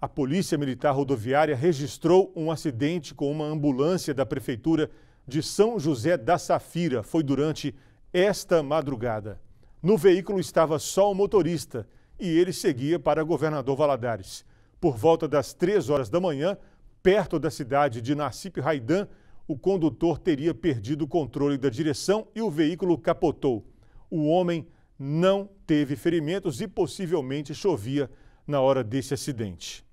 A Polícia Militar Rodoviária registrou um acidente com uma ambulância da Prefeitura de São José da Safira. Foi durante esta madrugada. No veículo estava só o motorista e ele seguia para Governador Valadares. Por volta das três horas da manhã, perto da cidade de Nassip Raidan, o condutor teria perdido o controle da direção e o veículo capotou. O homem não teve ferimentos e possivelmente chovia na hora desse acidente.